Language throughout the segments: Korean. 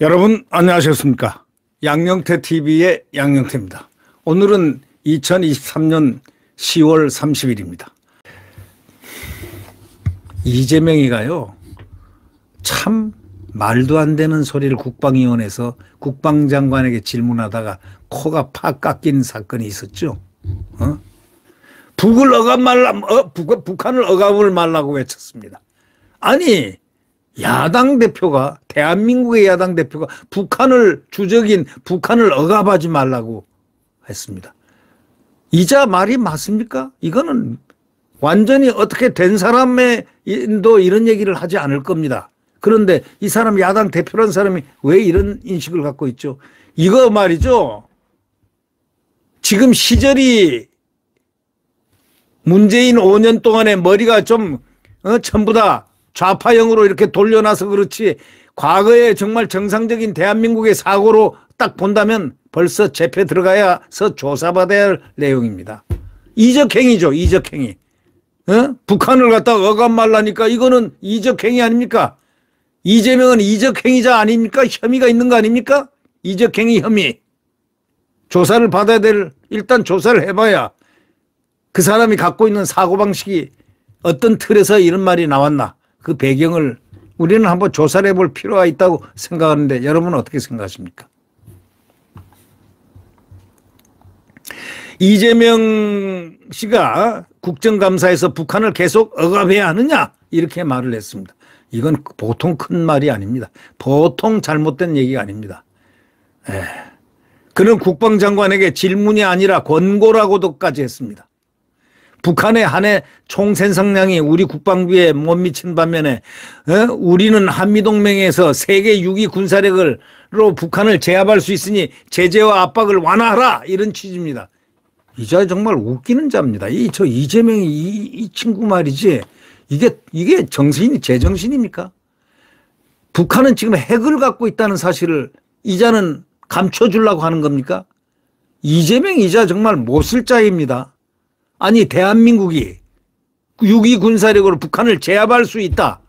여러분 안녕하셨습니까? 양영태 TV의 양영태입니다. 오늘은 2023년 10월 30일입니다. 이재명이가요. 참 말도 안 되는 소리를 국방위원회에서 국방장관에게 질문하다가 코가 팍 깎인 사건이 있었죠. 어? 북을 억압 말라, 어, 북, 북한을 억압을 말라고 외쳤습니다. 아니, 야당 대표가, 대한민국의 야당 대표가 북한을 주적인 북한을 억압하지 말라고 했습니다. 이자 말이 맞습니까? 이거는 완전히 어떻게 된 사람도 의 이런 얘기를 하지 않을 겁니다. 그런데 이 사람 야당 대표라는 사람이 왜 이런 인식을 갖고 있죠? 이거 말이죠. 지금 시절이 문재인 5년 동안에 머리가 좀 어, 전부 다 좌파형으로 이렇게 돌려놔서 그렇지 과거에 정말 정상적인 대한민국의 사고로 딱 본다면 벌써 재패 들어가야서 조사받아야 할 내용입니다. 이적행위죠. 이적행위. 어? 북한을 갖다 억압 말라니까 이거는 이적행위 아닙니까? 이재명은 이적행위자 아닙니까? 혐의가 있는 거 아닙니까? 이적행위 혐의. 조사를 받아야 될, 일단 조사를 해봐야 그 사람이 갖고 있는 사고방식이 어떤 틀에서 이런 말이 나왔나 그 배경을 우리는 한번 조사를 해볼 필요가 있다고 생각하는데 여러분은 어떻게 생각하십니까? 이재명 씨가 국정감사에서 북한을 계속 억압해야 하느냐 이렇게 말을 했습니다. 이건 보통 큰 말이 아닙니다. 보통 잘못된 얘기가 아닙니다. 에. 예. 그는 국방장관에게 질문이 아니라 권고라고도까지 했습니다. 북한의 한해 총 생산량이 우리 국방비에 못 미친 반면에 에? 어? 우리는 한미동맹에서 세계 6위 군사력을로 북한을 제압할 수 있으니 제재와 압박을 완화하라 이런 취지입니다. 이 자 정말 웃기는 자입니다. 이 저 이재명이 이, 이 친구 말이지 이게 이게 정신이 제정신입니까? 북한은 지금 핵을 갖고 있다는 사실을 이자는 감춰주려고 하는 겁니까? 이재명 이 자 정말 못 쓸 자입니다. 아니 대한민국이 6.2 군사력으로 북한을 제압할 수 있다.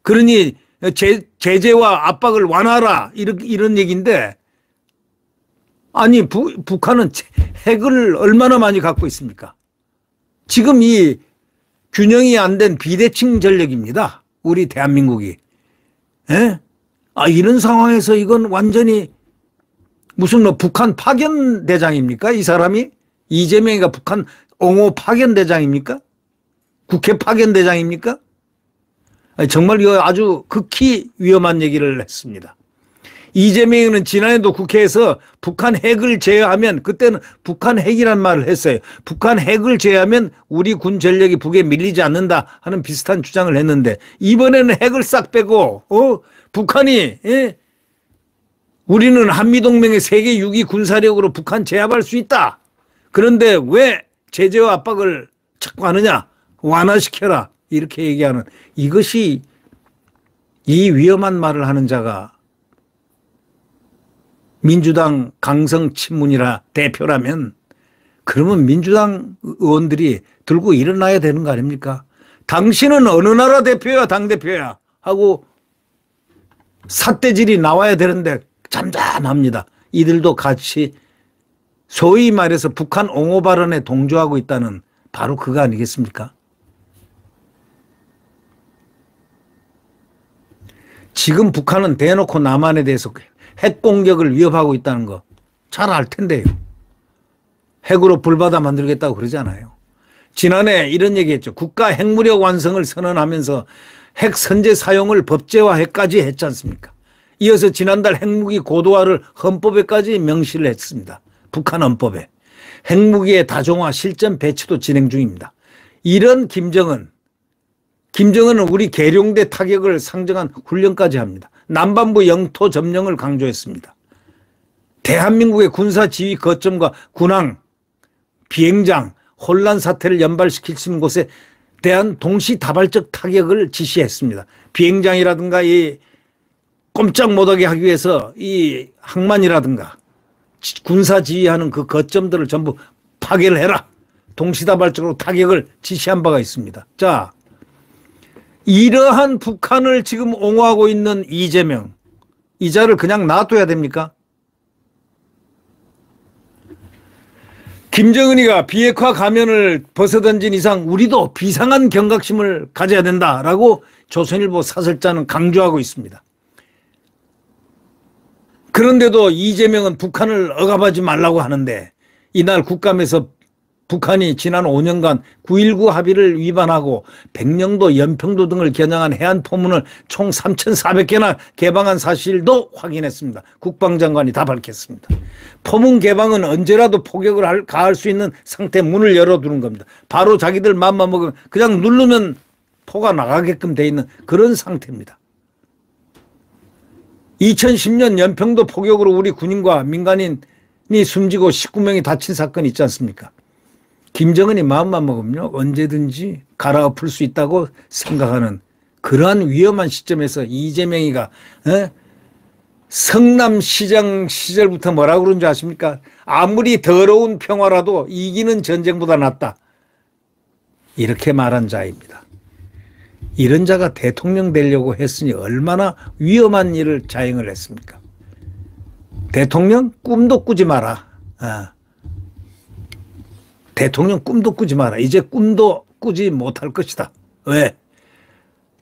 그러니 제, 제재와 압박을 완화라 이런, 이런 얘기인데 아니 부, 북한은 핵을 얼마나 많이 갖고 있습니까? 지금 이 균형이 안 된 비대칭 전력입니다. 우리 대한민국이. 에? 아 이런 상황에서 이건 완전히 무슨 뭐 북한 파견 대장입니까? 이 사람이 이재명이가 북한 옹호 파견대장입니까? 국회 파견대장입니까? 정말 이거 아주 극히 위험한 얘기를 했습니다. 이재명은 지난해도 국회에서 북한 핵을 제외하면 그때는 북한 핵이란 말을 했어요. 북한 핵을 제외하면 우리 군 전력이 북에 밀리지 않는다 하는 비슷한 주장을 했는데 이번에는 핵을 싹 빼고 어 북한이 예? 우리는 한미동맹의 세계 6위 군사력으로 북한 제압할 수 있다. 그런데 왜 제재와 압박을 자꾸 하느냐 완화시켜라 이렇게 얘기하는 이것이 이 위험한 말을 하는 자가 민주당 강성 친문이라 대표라면 그러면 민주당 의원들이 들고 일어나야 되는 거 아닙니까? 당신은 어느 나라 대표야 당대표야 하고 사태질이 나와야 되는데 잠잠합니다. 이들도 같이 소위 말해서 북한 옹호 발언에 동조하고 있다는 바로 그거 아니겠습니까? 지금 북한은 대놓고 남한에 대해서 핵 공격을 위협하고 있다는 거 잘 알 텐데요. 핵으로 불바다 만들겠다고 그러지 아요 지난해 이런 얘기했죠. 국가 핵무력 완성을 선언하면서 핵 선제 사용을 법제화해까지 했지 않습니까? 이어서 지난달 핵무기 고도화를 헌법에까지 명시를 했습니다. 북한 헌법에 핵무기의 다종화 실전 배치도 진행 중입니다. 이런 김정은, 김정은은 우리 계룡대 타격을 상정한 훈련까지 합니다. 남반부 영토 점령을 강조했습니다. 대한민국의 군사 지휘 거점과 군항, 비행장, 혼란 사태를 연발시킬 수 있는 곳에 대한 동시다발적 타격을 지시했습니다. 비행장이라든가 이 꼼짝 못하게 하기 위해서 이 항만이라든가 군사 지휘하는 그 거점들을 전부 파괴를 해라. 동시다발적으로 타격을 지시한 바가 있습니다. 자, 이러한 북한을 지금 옹호하고 있는 이재명. 이자를 그냥 놔둬야 됩니까? 김정은이가 비핵화 가면을 벗어던진 이상 우리도 비상한 경각심을 가져야 된다라고 조선일보 사설자는 강조하고 있습니다. 그런데도 이재명은 북한을 억압하지 말라고 하는데 이날 국감에서 북한이 지난 5년간 9.19 합의를 위반하고 백령도 연평도 등을 겨냥한 해안 포문을 총 3,400개나 개방한 사실도 확인했습니다. 국방장관이 다 밝혔습니다. 포문 개방은 언제라도 포격을 할, 가할 수 있는 상태 문을 열어두는 겁니다. 바로 자기들 맘만 먹으면 그냥 누르면 포가 나가게끔 돼 있는 그런 상태입니다. 2010년 연평도 포격으로 우리 군인과 민간인이 숨지고 19명이 다친 사건 있지 않습니까? 김정은이 마음만 먹으면 언제든지 갈아엎을 수 있다고 생각하는 그러한 위험한 시점에서 이재명이가 에? 어? 성남시장 시절부터 뭐라고 그런 줄 아십니까? 아무리 더러운 평화라도 이기는 전쟁보다 낫다. 이렇게 말한 자입니다. 이런 자가 대통령 되려고 했으니 얼마나 위험한 일을 자행을 했습니까? 대통령 꿈도 꾸지 마라. 아. 대통령 꿈도 꾸지 마라. 이제 꿈도 꾸지 못할 것이다. 왜?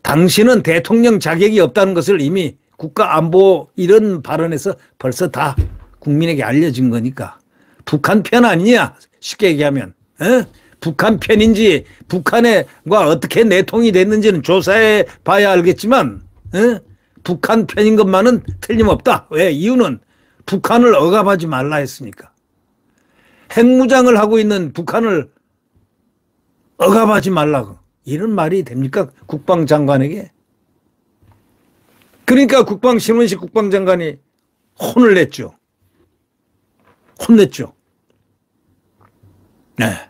당신은 대통령 자격이 없다는 것을 이미 국가안보 이런 발언에서 벌써 다 국민에게 알려진 거니까. 북한 편 아니냐? 쉽게 얘기하면. 에? 어? 북한 편인지 북한과 어떻게 내통이 됐는지는 조사해 봐야 알겠지만 에? 어? 북한 편인 것만은 틀림없다. 왜? 이유는 북한을 억압하지 말라 했으니까. 핵무장을 하고 있는 북한을 억압하지 말라고. 이런 말이 됩니까? 국방장관에게. 그러니까 국방신문식 국방장관이 혼을 냈죠. 혼냈죠. 네.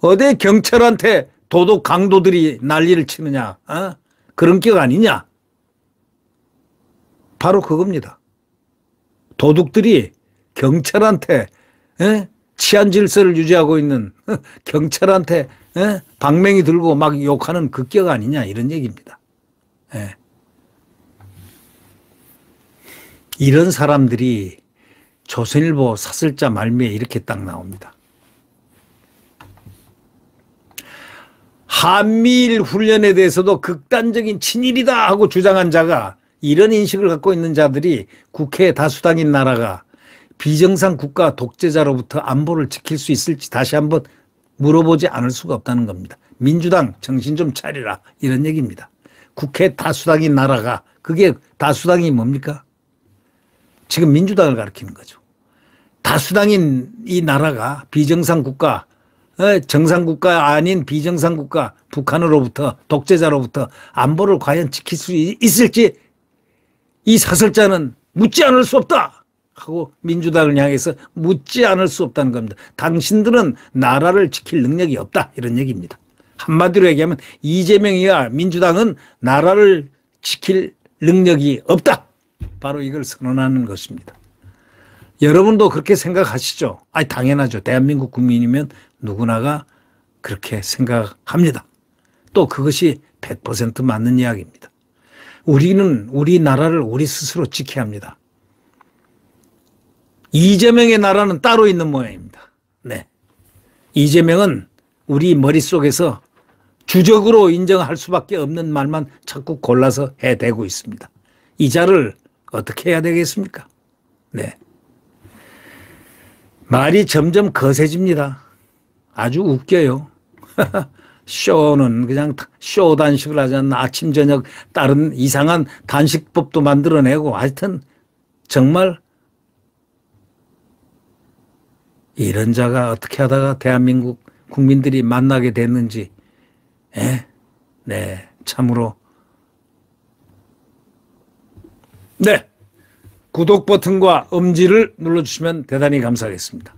어디 경찰한테 도둑 강도들이 난리를 치느냐 어? 그런 격 아니냐 바로 그겁니다 도둑들이 경찰한테 에? 어? 치안 질서를 유지하고 있는 어? 경찰한테 에? 어? 방맹이 들고 막 욕하는 극격 그 아니냐 이런 얘기입니다 에. 예. 이런 사람들이 조선일보 사슬자 말미에 이렇게 딱 나옵니다 한미일 훈련에 대해서도 극단적인 친일이다 하고 주장한 자가 이런 인식을 갖고 있는 자들이 국회 다수당인 나라가 비정상 국가 독재자로부터 안보를 지킬 수 있을지 다시 한번 물어보지 않을 수가 없다는 겁니다. 민주당 정신 좀 차리라 이런 얘기입니다. 국회 다수당인 나라가 그게 다수당이 뭡니까? 지금 민주당을 가리키는 거죠. 다수당인 이 나라가 비정상 국가 어, 정상국가 아닌 비정상국가 북한으로부터 독재자로부터 안보를 과연 지킬 수 있을지 이 사설자는 묻지 않을 수 없다 하고 민주당을 향해서 묻지 않을 수 없다는 겁니다. 당신들은 나라를 지킬 능력이 없다 이런 얘기입니다. 한마디로 얘기하면 이재명이와 민주당은 나라를 지킬 능력이 없다. 바로 이걸 선언하는 것입니다. 여러분도 그렇게 생각하시죠? 아, 당연하죠. 대한민국 국민이면 누구나가 그렇게 생각합니다. 또 그것이 100% 맞는 이야기입니다. 우리는 우리나라를 우리 스스로 지켜야 합니다. 이재명의 나라는 따로 있는 모양입니다. 네. 이재명은 우리 머릿속에서 주적으로 인정할 수밖에 없는 말만 자꾸 골라서 해대고 있습니다. 이 자를 어떻게 해야 되겠습니까? 네. 말이 점점 거세집니다. 아주 웃겨요. 쇼는 그냥 쇼 단식을 하잖아 아침 저녁 다른 이상한 단식법도 만들어내고 하여튼 정말 이런 자가 어떻게 하다가 대한민국 국민들이 만나게 됐는지 에? 네 참으로 네 구독 버튼과 엄지를 눌러주시면 대단히 감사하겠습니다.